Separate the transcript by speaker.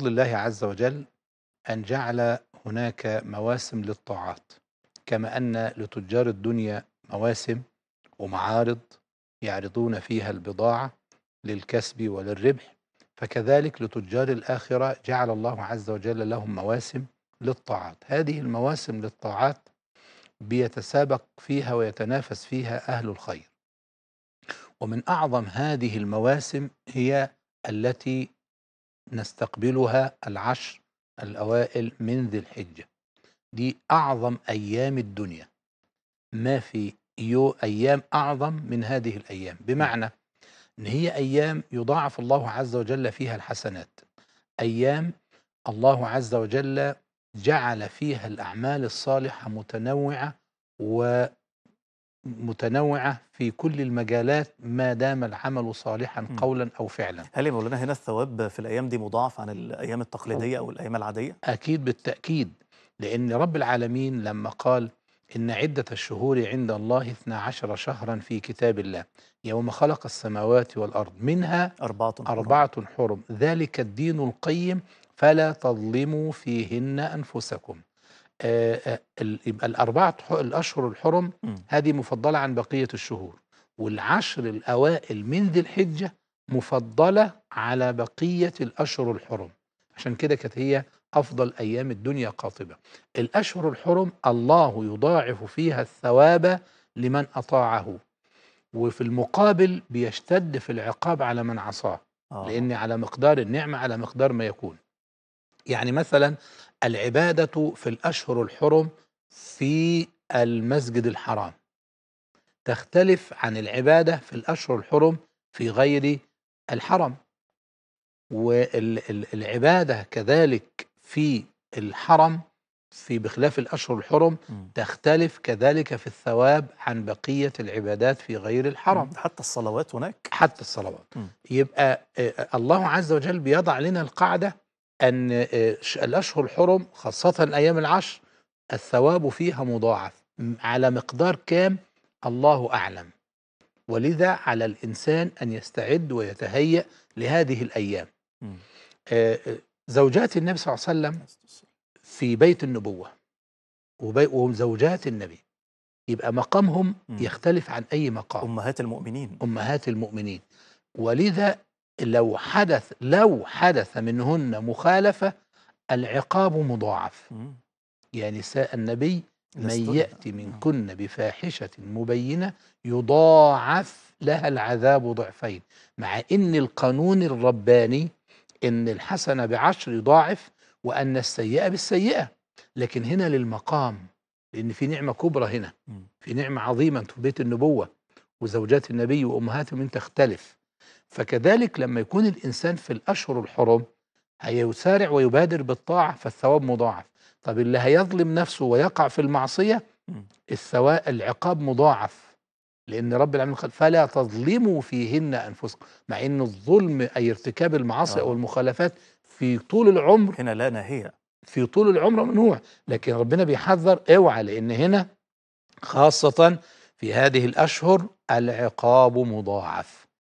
Speaker 1: فضل الله عز وجل أن جعل هناك مواسم للطاعات كما أن لتجار الدنيا مواسم ومعارض يعرضون فيها البضاعة للكسب وللربح فكذلك لتجار الآخرة جعل الله عز وجل لهم مواسم للطاعات هذه المواسم للطاعات بيتسابق فيها ويتنافس فيها أهل الخير ومن أعظم هذه المواسم هي التي نستقبلها العشر الأوائل من ذي الحجة دي أعظم أيام الدنيا ما في يو أيام أعظم من هذه الأيام بمعنى أن هي أيام يضاعف الله عز وجل فيها الحسنات أيام الله عز وجل جعل فيها الأعمال الصالحة متنوعة و متنوعة في كل المجالات ما دام العمل صالحا قولا أو فعلا هل مولانا هنا الثواب في الأيام دي مضاعف عن الأيام التقليدية أو الأيام العادية؟ أكيد بالتأكيد لأن رب العالمين لما قال إن عدة الشهور عند الله 12 شهرا في كتاب الله يوم خلق السماوات والأرض منها أربعة حرم, أربعة حرم ذلك الدين القيم فلا تظلموا فيهن أنفسكم آه، آه، يبقى الأربعة الأشهر الحرم هذه مفضلة عن بقية الشهور والعشر الأوائل من ذي الحجة مفضلة على بقية الأشهر الحرم عشان كده كانت هي أفضل أيام الدنيا قاطبة الأشهر الحرم الله يضاعف فيها الثواب لمن أطاعه وفي المقابل بيشتد في العقاب على من عصاه آه. لأن على مقدار النعمة على مقدار ما يكون يعني مثلا العبادة في الأشهر الحرم في المسجد الحرام تختلف عن العبادة في الأشهر الحرم في غير الحرم والعبادة كذلك في الحرم في بخلاف الأشهر الحرم تختلف كذلك في الثواب عن بقية العبادات في غير الحرم حتى الصلوات هناك حتى الصلوات يبقى الله عز وجل بيضع لنا القاعدة أن آه، الأشهر الحرم خاصة الأيام العشر الثواب فيها مضاعف على مقدار كام الله أعلم ولذا على الإنسان أن يستعد ويتهيأ لهذه الأيام آه، آه، زوجات النبي صلى الله عليه وسلم في بيت النبوة وهم زوجات النبي يبقى مقامهم يختلف عن أي مقام أمهات المؤمنين أمهات المؤمنين ولذا لو حدث لو حدث منهن مخالفة العقاب مضاعف يا يعني نساء النبي من يأتي منكن نعم. بفاحشة مبينة يضاعف لها العذاب ضعفين مع إن القانون الرباني إن الحسنة بعشر يضاعف وأن السيئة بالسيئة لكن هنا للمقام لأن في نعمة كبرى هنا في نعمة عظيمة في بيت النبوة وزوجات النبي وأمهاتهم من تختلف فكذلك لما يكون الإنسان في الأشهر الحرم هيسارع ويبادر بالطاعة فالثواب مضاعف طب اللي هيظلم نفسه ويقع في المعصية الثواب العقاب مضاعف لأن رب العالمين قال فلا تظلموا فيهن أنفسكم مع أن الظلم أي ارتكاب المعاصي أو آه. المخالفات في طول العمر هنا لا نهية في طول العمر ممنوع لكن ربنا بيحذر اوعى لأن هنا خاصة في هذه الأشهر العقاب مضاعف